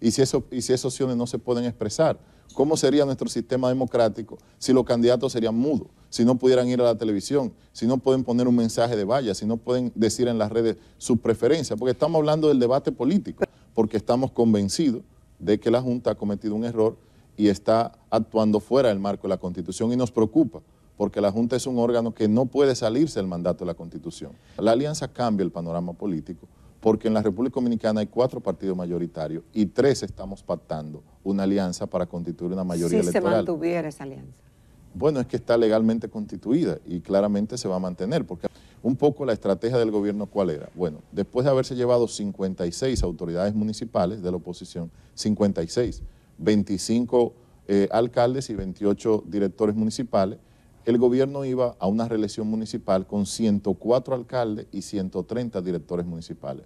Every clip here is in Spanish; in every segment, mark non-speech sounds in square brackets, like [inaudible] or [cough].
y si, eso, y si esas opciones no se pueden expresar. ¿Cómo sería nuestro sistema democrático si los candidatos serían mudos, si no pudieran ir a la televisión, si no pueden poner un mensaje de valla, si no pueden decir en las redes sus preferencias? Porque estamos hablando del debate político, porque estamos convencidos de que la Junta ha cometido un error y está actuando fuera del marco de la Constitución y nos preocupa porque la Junta es un órgano que no puede salirse del mandato de la Constitución. La alianza cambia el panorama político porque en la República Dominicana hay cuatro partidos mayoritarios y tres estamos pactando una alianza para constituir una mayoría electoral. Si se mantuviera esa alianza. Bueno, es que está legalmente constituida y claramente se va a mantener, porque un poco la estrategia del gobierno, ¿cuál era? Bueno, después de haberse llevado 56 autoridades municipales de la oposición, 56, 25 eh, alcaldes y 28 directores municipales, el gobierno iba a una reelección municipal con 104 alcaldes y 130 directores municipales.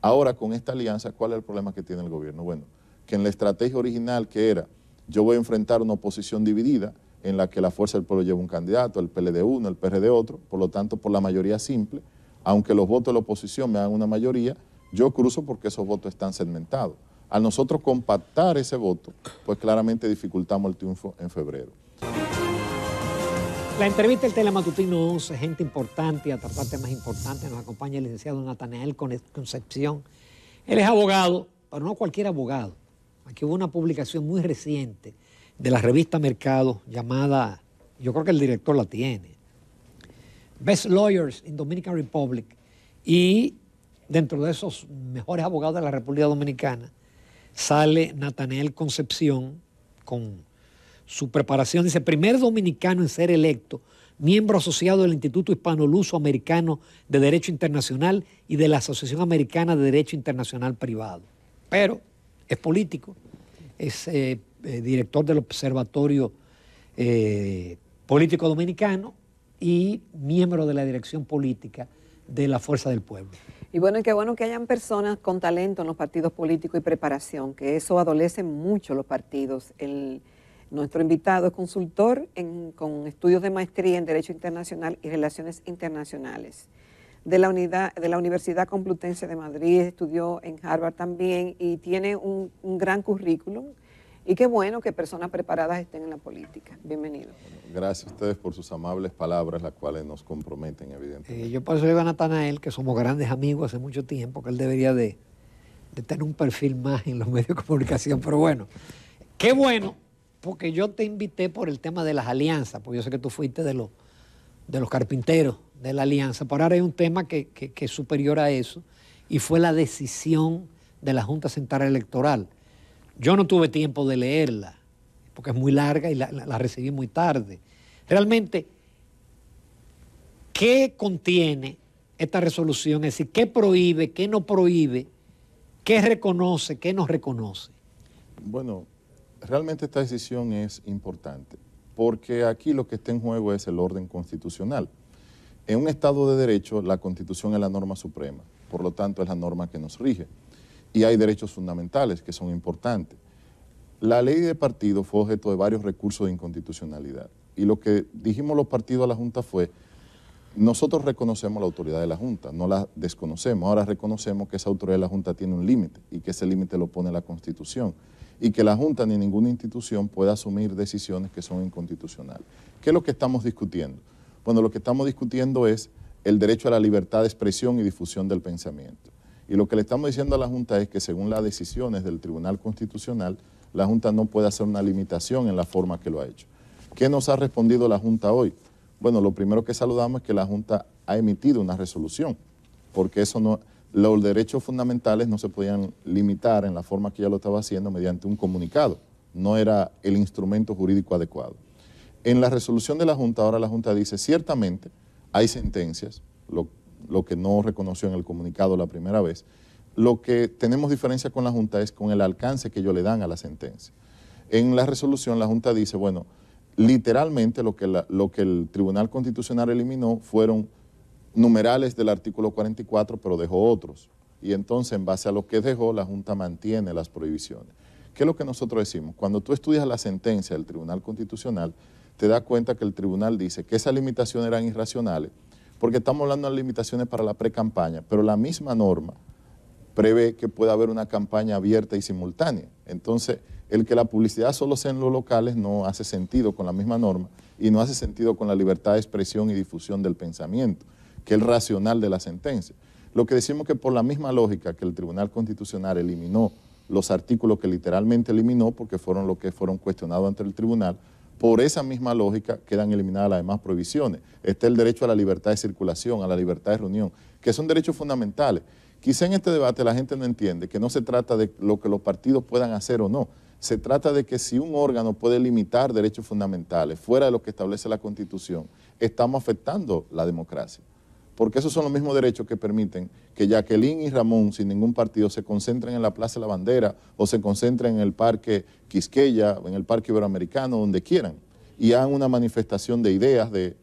Ahora, con esta alianza, ¿cuál es el problema que tiene el gobierno? Bueno, que en la estrategia original que era, yo voy a enfrentar una oposición dividida, en la que la Fuerza del Pueblo lleva un candidato, el PLD uno, el PRD otro, por lo tanto, por la mayoría simple, aunque los votos de la oposición me hagan una mayoría, yo cruzo porque esos votos están segmentados. Al nosotros compactar ese voto, pues claramente dificultamos el triunfo en febrero. La entrevista del Telematutino 11, gente importante y a tratar temas importantes, nos acompaña el licenciado Natanael Concepción. Él es abogado, pero no cualquier abogado. Aquí hubo una publicación muy reciente de la revista Mercado llamada, yo creo que el director la tiene, Best Lawyers in Dominican Republic. Y dentro de esos mejores abogados de la República Dominicana sale Natanael Concepción con su preparación. Dice, primer dominicano en ser electo, miembro asociado del Instituto hispano luso Americano de Derecho Internacional y de la Asociación Americana de Derecho Internacional Privado. Pero es político, es eh, eh, director del Observatorio eh, Político Dominicano y miembro de la Dirección Política de la Fuerza del Pueblo. Y bueno, y qué bueno que hayan personas con talento en los partidos políticos y preparación, que eso adolecen mucho los partidos. El, nuestro invitado es consultor con estudios de maestría en Derecho Internacional y Relaciones Internacionales. De la, unidad, de la Universidad Complutense de Madrid, estudió en Harvard también y tiene un, gran currículum. Y qué bueno que personas preparadas estén en la política. Bienvenido. gracias a ustedes por sus amables palabras, las cuales nos comprometen, evidentemente. Eh, yo por eso digo a Natanael que somos grandes amigos hace mucho tiempo, que él debería de tener un perfil más en los medios de comunicación. Pero bueno, qué bueno porque yo te invité por el tema de las alianzas, porque yo sé que tú fuiste de los, de los carpinteros de la alianza, pero ahora hay un tema que, es superior a eso, y fue la decisión de la Junta Central Electoral. Yo no tuve tiempo de leerla, porque es muy larga y la, la recibí muy tarde. Realmente, ¿qué contiene esta resolución? Es decir, ¿qué prohíbe, qué no prohíbe, qué reconoce, qué no reconoce? Bueno, realmente esta decisión es importante, porque aquí lo que está en juego es el orden constitucional. En un Estado de Derecho, la Constitución es la norma suprema, por lo tanto es la norma que nos rige. Y hay derechos fundamentales que son importantes. La ley de partido fue objeto de varios recursos de inconstitucionalidad. Y lo que dijimos los partidos a la Junta fue, nosotros reconocemos la autoridad de la Junta, no la desconocemos. Ahora reconocemos que esa autoridad de la Junta tiene un límite y que ese límite lo pone la Constitución y que la Junta ni ninguna institución pueda asumir decisiones que son inconstitucionales. ¿Qué es lo que estamos discutiendo? Bueno, lo que estamos discutiendo es el derecho a la libertad de expresión y difusión del pensamiento. Y lo que le estamos diciendo a la Junta es que según las decisiones del Tribunal Constitucional, la Junta no puede hacer una limitación en la forma que lo ha hecho. ¿Qué nos ha respondido la Junta hoy? Bueno, lo primero que saludamos es que la Junta ha emitido una resolución, porque eso no, los derechos fundamentales no se podían limitar en la forma que ella lo estaba haciendo mediante un comunicado. No era el instrumento jurídico adecuado. En la resolución de la Junta, ahora la Junta dice, ciertamente hay sentencias, lo, que no reconoció en el comunicado la primera vez, lo que tenemos diferencia con la Junta es con el alcance que ellos le dan a la sentencia. En la resolución la Junta dice, bueno, literalmente lo que, lo que el Tribunal Constitucional eliminó fueron numerales del artículo 44, pero dejó otros. Y entonces, en base a lo que dejó, la Junta mantiene las prohibiciones. ¿Qué es lo que nosotros decimos? Cuando tú estudias la sentencia del Tribunal Constitucional, te das cuenta que el tribunal dice que esas limitaciones eran irracionales, porque estamos hablando de limitaciones para la pre-campaña, pero la misma norma prevé que pueda haber una campaña abierta y simultánea. Entonces, el que la publicidad solo sea en los locales no hace sentido con la misma norma y no hace sentido con la libertad de expresión y difusión del pensamiento que el racional de la sentencia. Lo que decimos que por la misma lógica que el Tribunal Constitucional eliminó los artículos que literalmente eliminó, porque fueron los que fueron cuestionados ante el tribunal, por esa misma lógica quedan eliminadas las demás prohibiciones. Está el derecho a la libertad de circulación, a la libertad de reunión, que son derechos fundamentales. Quizá en este debate la gente no entiende que no se trata de lo que los partidos puedan hacer o no, se trata de que si un órgano puede limitar derechos fundamentales fuera de lo que establece la Constitución, estamos afectando la democracia porque esos son los mismos derechos que permiten que Jacqueline y Ramón, sin ningún partido, se concentren en la Plaza de la Bandera o se concentren en el Parque Quisqueya, o en el Parque Iberoamericano, donde quieran, y hagan una manifestación de ideas, de,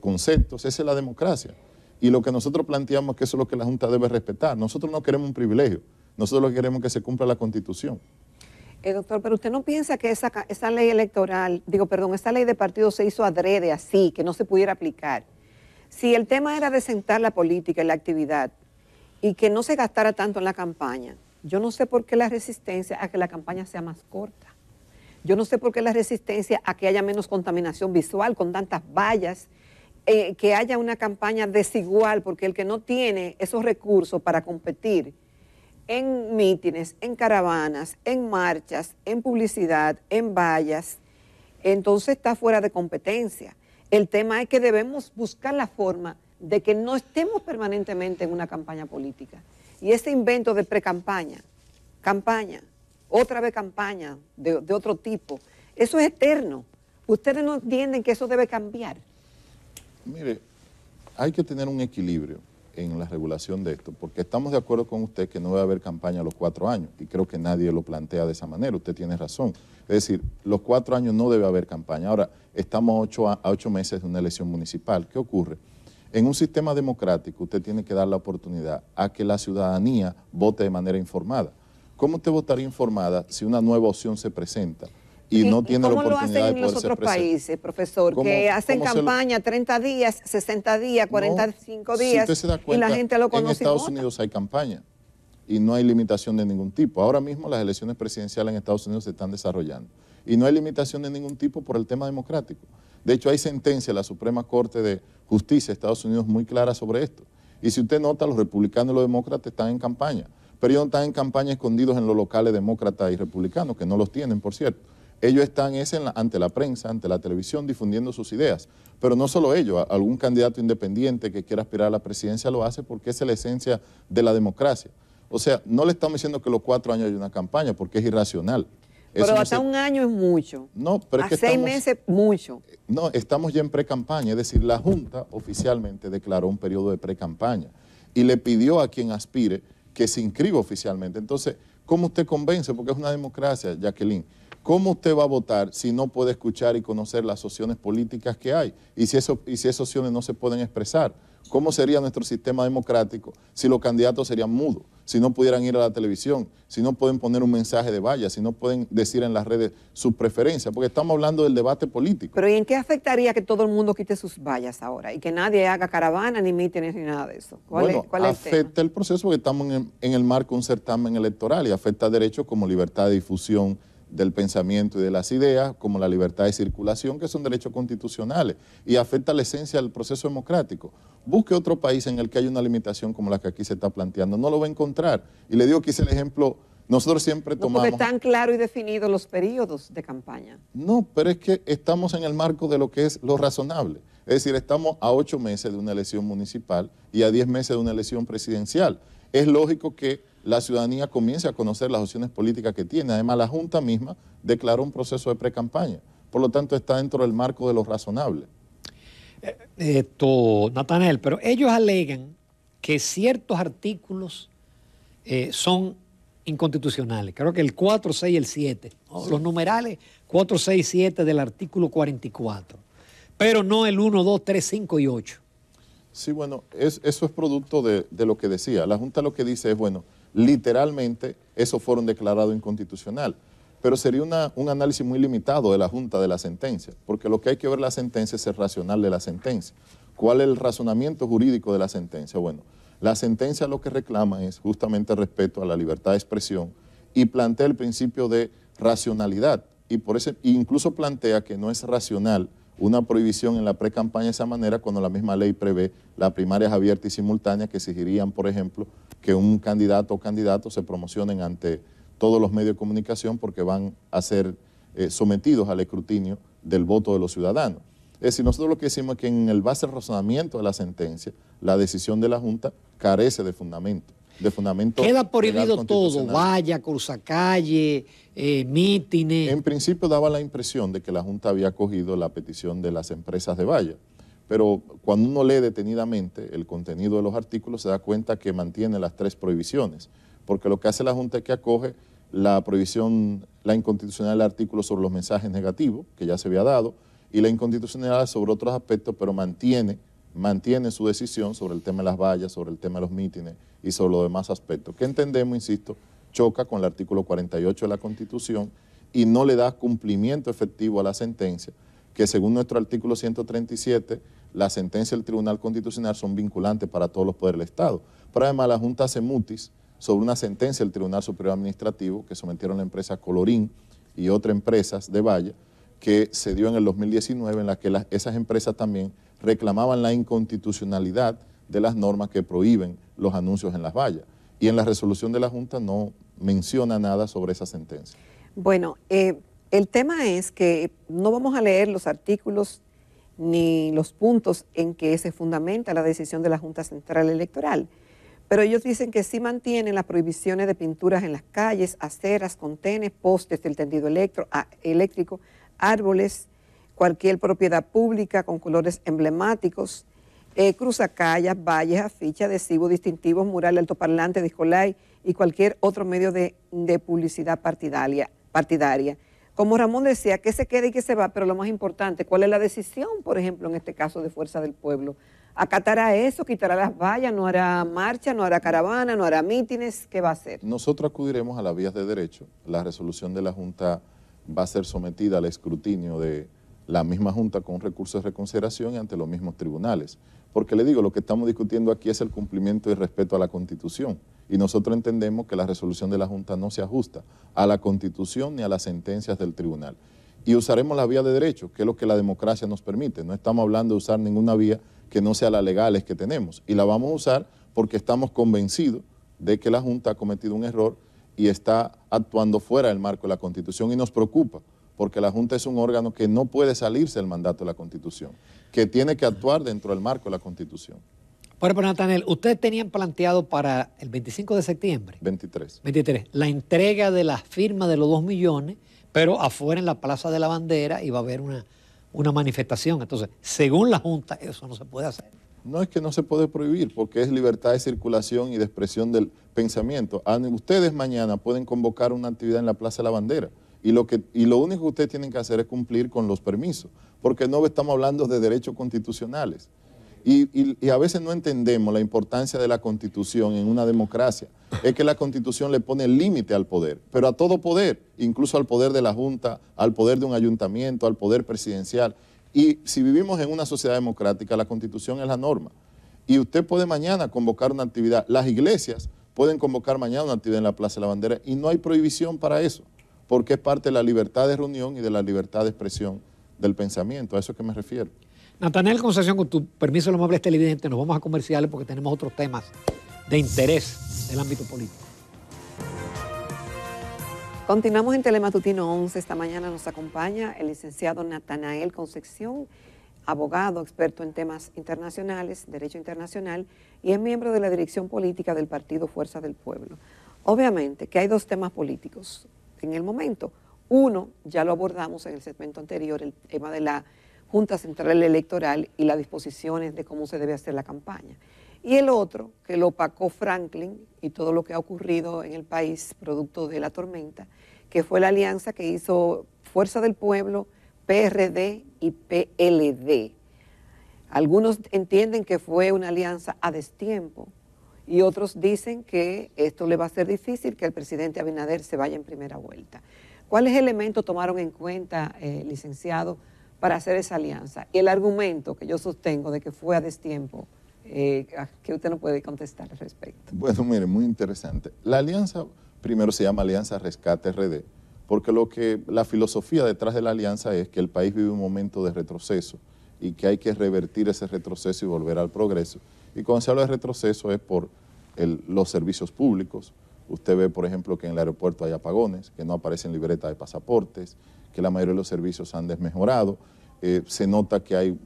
conceptos. Esa es la democracia. Y lo que nosotros planteamos es que eso es lo que la Junta debe respetar. Nosotros no queremos un privilegio, nosotros lo que queremos es que se cumpla la Constitución. El eh, doctor, pero usted no piensa que esa, esa ley electoral, digo, perdón, esa ley de partido se hizo adrede así, que no se pudiera aplicar. Si el tema era de sentar la política y la actividad y que no se gastara tanto en la campaña, yo no sé por qué la resistencia a que la campaña sea más corta. Yo no sé por qué la resistencia a que haya menos contaminación visual con tantas vallas, eh, que haya una campaña desigual, porque el que no tiene esos recursos para competir en mítines, en caravanas, en marchas, en publicidad, en vallas, entonces está fuera de competencia. El tema es que debemos buscar la forma de que no estemos permanentemente en una campaña política. Y ese invento de precampaña, campaña, otra vez campaña de, de otro tipo, eso es eterno. Ustedes no entienden que eso debe cambiar. Mire, hay que tener un equilibrio en la regulación de esto, porque estamos de acuerdo con usted que no debe haber campaña a los cuatro años, y creo que nadie lo plantea de esa manera, usted tiene razón. Es decir, los cuatro años no debe haber campaña. Ahora, estamos a ocho meses de una elección municipal. ¿Qué ocurre? En un sistema democrático usted tiene que dar la oportunidad a que la ciudadanía vote de manera informada. ¿Cómo usted votaría informada si una nueva opción se presenta? y no tiene la oportunidad de ¿Cómo lo hacen en los otros países, profesor? Que hacen campaña 30 días, 60 días, 45 días y la gente lo conoce. En Estados Unidos hay campaña y no hay limitación de ningún tipo. Ahora mismo las elecciones presidenciales en Estados Unidos se están desarrollando y no hay limitación de ningún tipo por el tema democrático. De hecho, hay sentencia de la Suprema Corte de Justicia de Estados Unidos muy clara sobre esto. Y si usted nota, los republicanos y los demócratas están en campaña, pero ellos no están en campaña escondidos en los locales demócratas y republicanos, que no los tienen, por cierto ellos están ante la prensa, ante la televisión, difundiendo sus ideas. Pero no solo ellos, algún candidato independiente que quiera aspirar a la presidencia lo hace porque es la esencia de la democracia. O sea, no le estamos diciendo que los cuatro años de una campaña porque es irracional. pero hasta un año es mucho. No, pero a es que seis meses, mucho. Eh, no, estamos ya en pre-campaña, es decir, la Junta oficialmente declaró un periodo de pre-campaña y le pidió a quien aspire que se inscriba oficialmente. Entonces, ¿cómo usted convence? Porque es una democracia, Jacqueline. ¿Cómo usted va a votar si no puede escuchar y conocer las opciones políticas que hay? Y si, eso, y si esas opciones no se pueden expresar, ¿cómo sería nuestro sistema democrático si los candidatos serían mudos, si no pudieran ir a la televisión, si no pueden poner un mensaje de valla, si no pueden decir en las redes sus preferencias? Porque estamos hablando del debate político. Pero ¿y en qué afectaría que todo el mundo quite sus vallas ahora y que nadie haga caravana, ni mítines, ni nada de eso? ¿Cuál es, cuál es afecta el, proceso porque estamos en, en el marco de un certamen electoral y afecta derechos como libertad de difusión, del pensamiento y de las ideas, como la libertad de circulación, que son derechos constitucionales y afecta la esencia del proceso democrático. Busque otro país en el que haya una limitación como la que aquí se está planteando, no lo va a encontrar. Y le digo que hice el ejemplo, nosotros siempre tomamos... No están claros y definidos los periodos de campaña. No, pero es que estamos en el marco de lo que es lo razonable. Es decir, estamos a ocho meses de una elección municipal y a diez meses de una elección presidencial es lógico que la ciudadanía comience a conocer las opciones políticas que tiene. Además, la Junta misma declaró un proceso de pre-campaña. Por lo tanto, está dentro del marco de lo razonable. Eh, esto, Natanel, pero ellos alegan que ciertos artículos eh, son inconstitucionales. Creo que el 4, 6 y el 7, los numerales 4, 6 y 7 del artículo 44, pero no el 1, 2, 3, 5 y 8. Sí, bueno, eso es producto de, lo que decía. La Junta lo que dice es, bueno, literalmente eso fueron declarado inconstitucional, pero sería un análisis muy limitado de la Junta de la sentencia, porque lo que hay que ver la sentencia es el racional de la sentencia. ¿Cuál es el razonamiento jurídico de la sentencia? Bueno, la sentencia lo que reclama es justamente respeto a la libertad de expresión y plantea el principio de racionalidad, y por eso incluso plantea que no es racional una prohibición en la pre-campaña de esa manera cuando la misma ley prevé las primarias abiertas y simultáneas que exigirían, por ejemplo, que un candidato o candidato se promocionen ante todos los medios de comunicación porque van a ser eh, sometidos al escrutinio del voto de los ciudadanos. Es decir, nosotros lo que decimos es que en el base razonamiento de la sentencia, la decisión de la Junta carece de fundamento de fundamento. Queda prohibido todo, vaya, cruzacalle, eh, mítines. En principio daba la impresión de que la Junta había acogido la petición de las empresas de valla, pero cuando uno lee detenidamente el contenido de los artículos se da cuenta que mantiene las tres prohibiciones, porque lo que hace la Junta es que acoge la prohibición, la inconstitucional del artículo sobre los mensajes negativos, que ya se había dado, y la inconstitucionalidad sobre otros aspectos, pero mantiene mantiene su decisión sobre el tema de las vallas, sobre el tema de los mítines y sobre los demás aspectos, que entendemos, insisto, choca con el artículo 48 de la Constitución y no le da cumplimiento efectivo a la sentencia, que según nuestro artículo 137, la sentencia del Tribunal Constitucional son vinculantes para todos los poderes del Estado. Pero además la Junta hace mutis sobre una sentencia del Tribunal Superior Administrativo que sometieron la empresa Colorín y otras empresas de Valle, que se dio en el 2019 en la que esas empresas también reclamaban la inconstitucionalidad de las normas que prohíben los anuncios en las vallas. Y en la resolución de la Junta no menciona nada sobre esa sentencia. Bueno, eh, el tema es que no vamos a leer los artículos ni los puntos en que se fundamenta la decisión de la Junta Central Electoral, pero ellos dicen que sí mantienen las prohibiciones de pinturas en las calles, aceras, contenes, postes del tendido eléctrico, árboles, cualquier propiedad pública con colores emblemáticos, eh, cruzacallas, valles, afichas, adhesivos distintivos, mural, altoparlante, discolay y cualquier otro medio de, publicidad partidaria, partidaria. Como Ramón decía, que se queda y que se va, pero lo más importante, ¿cuál es la decisión, por ejemplo, en este caso de Fuerza del Pueblo? ¿Acatará eso? ¿Quitará las vallas? ¿No hará marcha? ¿No hará caravana? ¿No hará mítines? ¿Qué va a hacer? Nosotros acudiremos a las vías de derecho, la resolución de la Junta va a ser sometida al escrutinio de la misma Junta con recursos de reconsideración y ante los mismos tribunales. Porque le digo, lo que estamos discutiendo aquí es el cumplimiento y respeto a la Constitución. Y nosotros entendemos que la resolución de la Junta no se ajusta a la Constitución ni a las sentencias del tribunal. Y usaremos la vía de derecho, que es lo que la democracia nos permite. No estamos hablando de usar ninguna vía que no sea la legales que tenemos. Y la vamos a usar porque estamos convencidos de que la Junta ha cometido un error y está actuando fuera del marco de la Constitución y nos preocupa porque la Junta es un órgano que no puede salirse del mandato de la Constitución, que tiene que actuar dentro del marco de la Constitución. Bueno, pero Natanel, ustedes tenían planteado para el 25 de septiembre. 23. 23. La entrega de la firma de los 2 millones, pero afuera en la Plaza de la Bandera iba a haber una manifestación. Entonces, según la Junta, eso no se puede hacer. No es que no se puede prohibir, porque es libertad de circulación y de expresión del pensamiento. Ah, ustedes mañana pueden convocar una actividad en la Plaza de la Bandera y lo, único que ustedes tienen que hacer es cumplir con los permisos, porque no estamos hablando de derechos constitucionales. Y, y, a veces no entendemos la importancia de la constitución en una democracia. Es que la constitución le pone límite al poder, pero a todo poder, incluso al poder de la Junta, al poder de un ayuntamiento, al poder presidencial. Y si vivimos en una sociedad democrática, la constitución es la norma. Y usted puede mañana convocar una actividad. Las iglesias pueden convocar mañana una actividad en la Plaza de la Bandera y no hay prohibición para eso, porque es parte de la libertad de reunión y de la libertad de expresión del pensamiento. A eso es que me refiero. Natanel, Concepción, con tu permiso, lo amable televidente, nos vamos a comerciales porque tenemos otros temas de interés del ámbito político. Continuamos en Telematutino 11. Esta mañana nos acompaña el licenciado Natanael Concepción, abogado, experto en temas internacionales, derecho internacional, y es miembro de la dirección política del partido Fuerza del Pueblo. Obviamente que hay dos temas políticos en el momento. Uno, ya lo abordamos en el segmento anterior, el tema de la Junta Central Electoral y las disposiciones de cómo se debe hacer la campaña. Y el otro, que lo pacó Franklin y todo lo que ha ocurrido en el país producto de la tormenta, que fue la alianza que hizo Fuerza del Pueblo, PRD y PLD. Algunos entienden que fue una alianza a destiempo y otros dicen que esto le va a ser difícil que el presidente Abinader se vaya en primera vuelta. ¿Cuáles elementos tomaron en cuenta, eh, licenciado, para hacer esa alianza? Y el argumento que yo sostengo de que fue a destiempo eh, ah, que usted no puede contestar al respecto. Bueno, mire, muy interesante. La alianza, primero se llama Alianza Rescate RD, porque lo que la filosofía detrás de la alianza es que el país vive un momento de retroceso y que hay que revertir ese retroceso y volver al progreso. Y cuando se habla de retroceso es por los servicios públicos. Usted ve, por ejemplo, que en el aeropuerto hay apagones, que no aparecen libretas de pasaportes, que la mayoría de los servicios han desmejorado. Eh, se nota que hay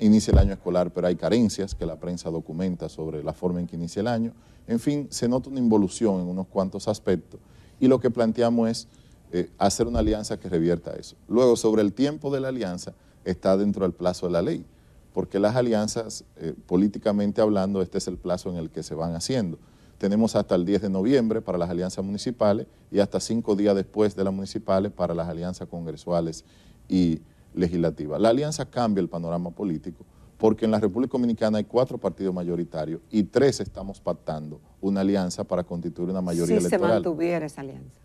inicia el año escolar, pero hay carencias que la prensa documenta sobre la forma en que inicia el año. En fin, se nota una involución en unos cuantos aspectos y lo que planteamos es eh, hacer una alianza que revierta eso. Luego, sobre el tiempo de la alianza, está dentro del plazo de la ley, porque las alianzas, eh, políticamente hablando, este es el plazo en el que se van haciendo. Tenemos hasta el 10 de noviembre para las alianzas municipales y hasta cinco días después de las municipales para las alianzas congresuales y legislativa. La alianza cambia el panorama político porque en la República Dominicana hay cuatro partidos mayoritarios y tres estamos pactando una alianza para constituir una mayoría electoral. Si se mantuviera esa alianza.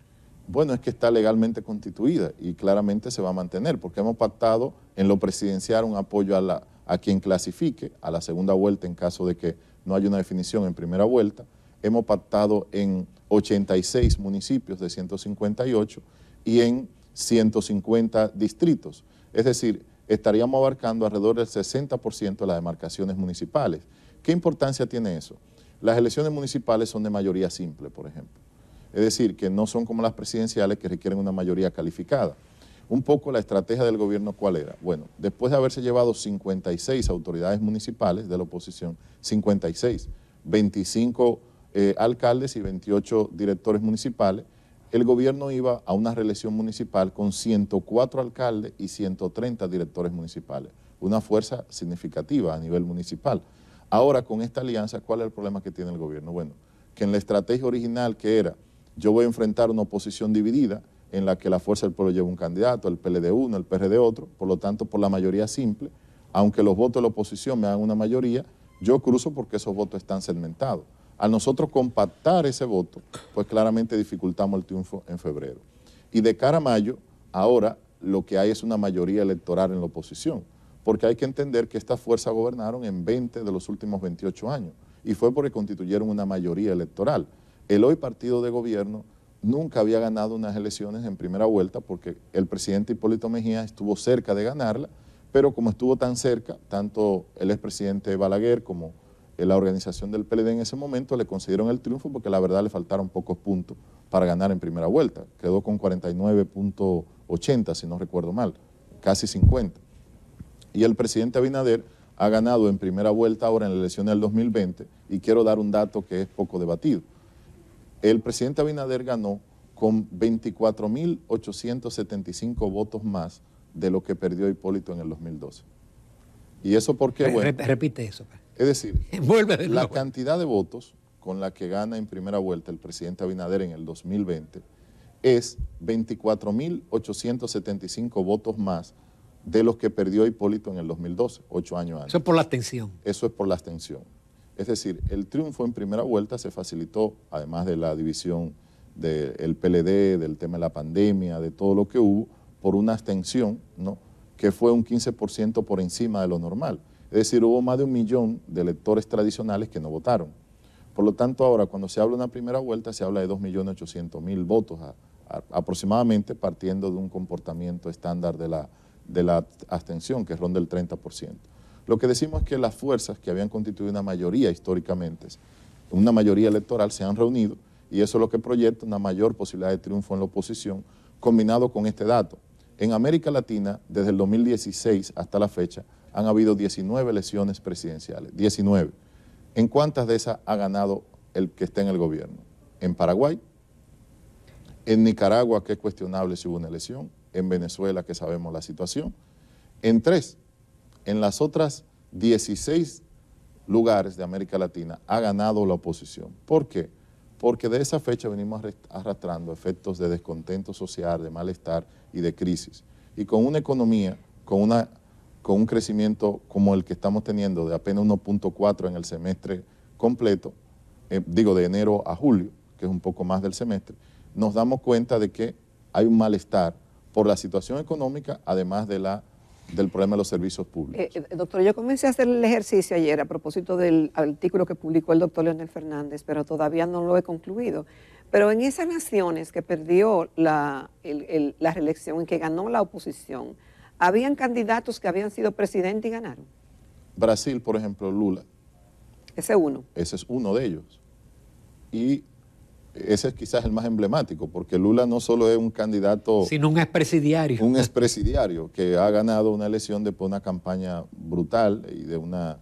Bueno, es que está legalmente constituida y claramente se va a mantener porque hemos pactado en lo presidencial un apoyo a, a quien clasifique a la segunda vuelta en caso de que no haya una definición en primera vuelta. Hemos pactado en 86 municipios de 158 y en 150 distritos. Es decir, estaríamos abarcando alrededor del 60% de las demarcaciones municipales. ¿Qué importancia tiene eso? Las elecciones municipales son de mayoría simple, por ejemplo. Es decir, que no son como las presidenciales que requieren una mayoría calificada. Un poco la estrategia del gobierno, ¿cuál era? Bueno, después de haberse llevado 56 autoridades municipales de la oposición, 56, 25 eh, alcaldes y 28 directores municipales, el gobierno iba a una reelección municipal con 104 alcaldes y 130 directores municipales, una fuerza significativa a nivel municipal. Ahora, con esta alianza, ¿cuál es el problema que tiene el gobierno? Bueno, que en la estrategia original que era, yo voy a enfrentar una oposición dividida, en la que la Fuerza del Pueblo lleva un candidato, el PLD uno, el PRD otro, por lo tanto, por la mayoría simple, aunque los votos de la oposición me hagan una mayoría, yo cruzo porque esos votos están segmentados. Al nosotros compactar ese voto, pues claramente dificultamos el triunfo en febrero. Y de cara a mayo, ahora lo que hay es una mayoría electoral en la oposición, porque hay que entender que estas fuerzas gobernaron en 20 de los últimos 28 años, y fue porque constituyeron una mayoría electoral. El hoy partido de gobierno nunca había ganado unas elecciones en primera vuelta, porque el presidente Hipólito Mejía estuvo cerca de ganarla, pero como estuvo tan cerca, tanto el expresidente Balaguer como la organización del PLD en ese momento le concedieron el triunfo porque la verdad le faltaron pocos puntos para ganar en primera vuelta. Quedó con 49.80, si no recuerdo mal, casi 50. Y el presidente Abinader ha ganado en primera vuelta ahora en la elección del 2020 y quiero dar un dato que es poco debatido. El presidente Abinader ganó con 24.875 votos más de lo que perdió Hipólito en el 2012. ¿Y eso porque repite eso. Es decir, [laughs] la cantidad de votos con la que gana en primera vuelta el presidente Abinader en el 2020 es 24.875 votos más de los que perdió Hipólito en el 2012, ocho años antes. Eso es por la abstención. Eso es por la abstención. Es decir, el triunfo en primera vuelta se facilitó, además de la división del PLD, del tema de la pandemia, de todo lo que hubo, por una abstención, ¿no? que fue un 15% por encima de lo normal. Es decir, hubo más de un millón de electores tradicionales que no votaron. Por lo tanto, ahora cuando se habla de una primera vuelta, se habla de 2.800.000 votos aproximadamente partiendo de un comportamiento estándar de la, de la abstención, que ronda el 30%. Lo que decimos es que las fuerzas que habían constituido una mayoría históricamente, una mayoría electoral, se han reunido y eso es lo que proyecta una mayor posibilidad de triunfo en la oposición, combinado con este dato. En América Latina, desde el 2016 hasta la fecha, han habido 19 elecciones presidenciales, 19. ¿En cuántas de esas ha ganado el que está en el gobierno? En Paraguay, en Nicaragua, que es cuestionable si hubo una elección, en Venezuela, que sabemos la situación, en tres, en las otras 16 lugares de América Latina ha ganado la oposición. ¿Por qué? porque de esa fecha venimos arrastrando efectos de descontento social, de malestar y de crisis. Y con una economía, con, una, con un crecimiento como el que estamos teniendo de apenas 1.4 en el semestre completo, eh, digo de enero a julio, que es un poco más del semestre, nos damos cuenta de que hay un malestar por la situación económica, además de la del problema de los servicios públicos. Eh, eh, doctor, yo comencé a hacer el ejercicio ayer a propósito del artículo que publicó el doctor Leonel Fernández, pero todavía no lo he concluido. Pero en esas naciones que perdió la, reelección y que ganó la oposición, ¿habían candidatos que habían sido presidente y ganaron? Brasil, por ejemplo, Lula. Ese uno. Ese es uno de ellos. Y ese es quizás el más emblemático, porque Lula no solo es un candidato... Sino un expresidiario. Un expresidiario que ha ganado una elección después de una campaña brutal y de una,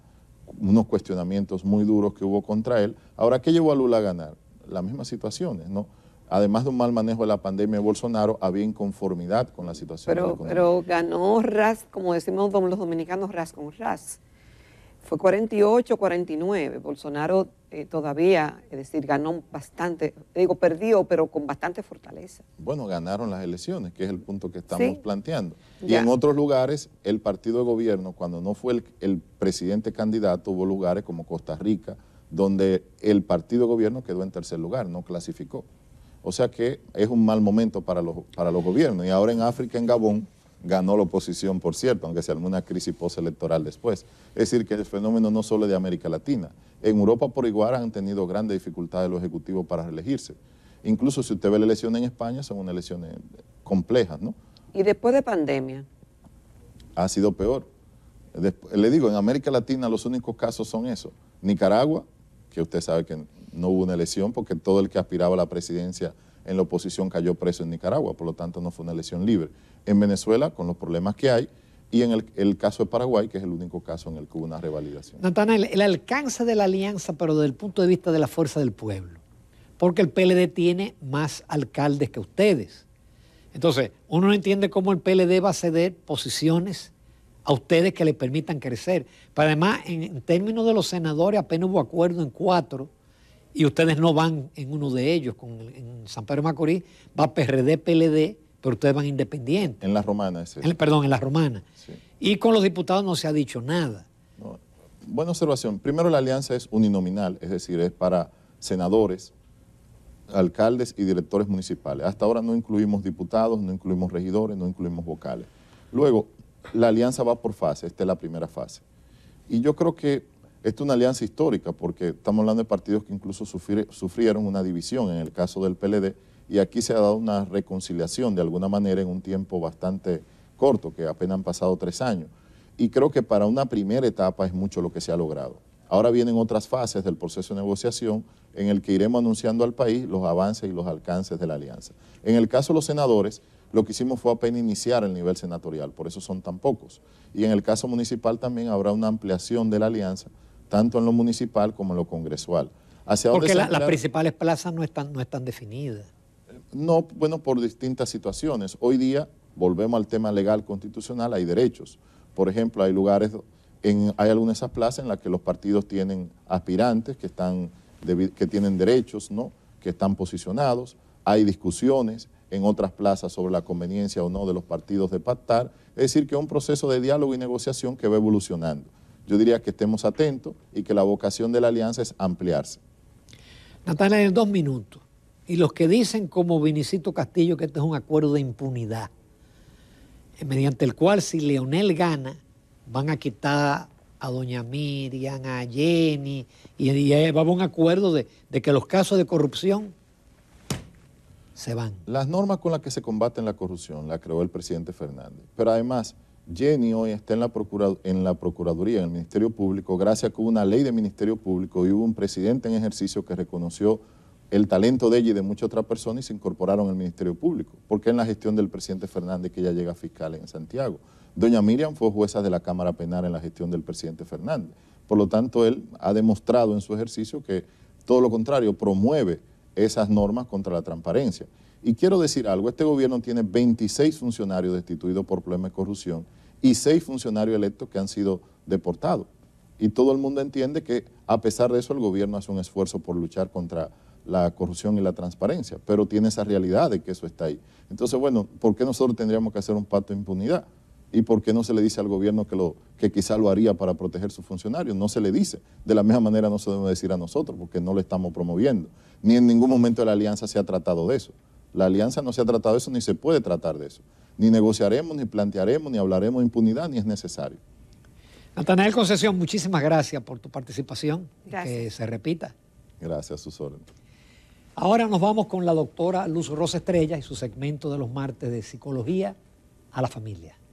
unos cuestionamientos muy duros que hubo contra él. Ahora, ¿qué llevó a Lula a ganar? Las mismas situaciones, ¿no? Además de un mal manejo de la pandemia de Bolsonaro, había inconformidad con la situación. Pero, pero ganó ras, como decimos los dominicanos, ras con ras. Fue 48, 49. Bolsonaro eh, todavía, es decir, ganó bastante, digo, perdió, pero con bastante fortaleza. Bueno, ganaron las elecciones, que es el punto que estamos planteando. Y en otros lugares, el partido de gobierno, cuando no fue el, el presidente candidato, hubo lugares como Costa Rica, donde el partido de gobierno quedó en tercer lugar, no clasificó. O sea que es un mal momento para los, para los gobiernos. Y ahora en África, en Gabón, ganó la oposición, por cierto, aunque se armó una crisis postelectoral después. Es decir, que el fenómeno no solo de América Latina. En Europa por igual han tenido grandes dificultades los ejecutivos para reelegirse. Incluso si usted ve la elección en España, son unas elecciones complejas, ¿no? ¿Y después de pandemia? Ha sido peor. le digo, en América Latina los únicos casos son esos. Nicaragua, que usted sabe que no hubo una elección porque todo el que aspiraba a la presidencia en la oposición cayó preso en Nicaragua, por lo tanto no fue una elección libre. En Venezuela, con los problemas que hay, y en el, caso de Paraguay, que es el único caso en el que hubo una revalidación. Natanael, el alcance de la alianza, pero desde el punto de vista de la fuerza del pueblo, porque el PLD tiene más alcaldes que ustedes. Entonces, uno no entiende cómo el PLD va a ceder posiciones a ustedes que le permitan crecer. Pero además, en términos de los senadores, apenas hubo acuerdo en cuatro y ustedes no van en uno de ellos, con, en San Pedro Macorís, va PRD, PLD, pero ustedes van independientes. En la romana, es Perdón, en la romana. Y con los diputados no se ha dicho nada. Buena observación. Primero, la alianza es uninominal, es decir, es para senadores, alcaldes y directores municipales. Hasta ahora no incluimos diputados, no incluimos regidores, no incluimos vocales. Luego, la alianza va por fase, esta es la primera fase. Y yo creo que esta es una alianza histórica porque estamos hablando de partidos que incluso sufrieron una división en el caso del PLD y aquí se ha dado una reconciliación de alguna manera en un tiempo bastante corto, que apenas han pasado tres años. Y creo que para una primera etapa es mucho lo que se ha logrado. Ahora vienen otras fases del proceso de negociación en el que iremos anunciando al país los avances y los alcances de la alianza. En el caso de los senadores, lo que hicimos fue apenas iniciar el nivel senatorial, por eso son tan pocos. Y en el caso municipal también habrá una ampliación de la alianza tanto en lo municipal como en lo congresual. ¿Hacia Porque las principales plazas no están, no están definidas. No, bueno, por distintas situaciones. Hoy día, volvemos al tema legal constitucional, hay derechos. Por ejemplo, hay lugares, en, hay algunas de esas plazas en las que los partidos tienen aspirantes que, están, que tienen derechos, ¿no? que están posicionados. Hay discusiones en otras plazas sobre la conveniencia o no de los partidos de pactar. Es decir, que es un proceso de diálogo y negociación que va evolucionando yo diría que estemos atentos y que la vocación de la alianza es ampliarse. Natalia, en dos minutos, y los que dicen como Vinicito Castillo que este es un acuerdo de impunidad, eh, mediante el cual si Leonel gana, van a quitar a doña Miriam, a Jenny, y, eh, va a un acuerdo de, de que los casos de corrupción se van. Las normas con las que se combaten la corrupción la creó el presidente Fernández, pero además Jenny hoy está en la, en la Procuraduría, en el Ministerio Público, gracias a que hubo una ley de Ministerio Público y hubo un presidente en ejercicio que reconoció el talento de ella y de muchas otras personas y se incorporaron al Ministerio Público, porque en la gestión del presidente Fernández que ya llega a fiscal en Santiago. Doña Miriam fue jueza de la Cámara Penal en la gestión del presidente Fernández. Por lo tanto, él ha demostrado en su ejercicio que todo lo contrario, promueve esas normas contra la transparencia. Y quiero decir algo, este gobierno tiene 26 funcionarios destituidos por problemas de corrupción y 6 funcionarios electos que han sido deportados. Y todo el mundo entiende que a pesar de eso el gobierno hace un esfuerzo por luchar contra la corrupción y la transparencia, pero tiene esa realidad de que eso está ahí. Entonces, bueno, ¿por qué nosotros tendríamos que hacer un pacto de impunidad? ¿Y por qué no se le dice al gobierno que, que quizá lo haría para proteger sus funcionarios? No se le dice. De la misma manera no se debe decir a nosotros, porque no lo estamos promoviendo. Ni en ningún momento de la alianza se ha tratado de eso. La alianza no se ha tratado de eso, ni se puede tratar de eso. Ni negociaremos, ni plantearemos, ni hablaremos de impunidad, ni es necesario. Natanael Concesión, muchísimas gracias por tu participación. Gracias. Que se repita. Gracias, sus órdenes. Ahora nos vamos con la doctora Luz Rosa Estrella y su segmento de los martes de Psicología a la Familia.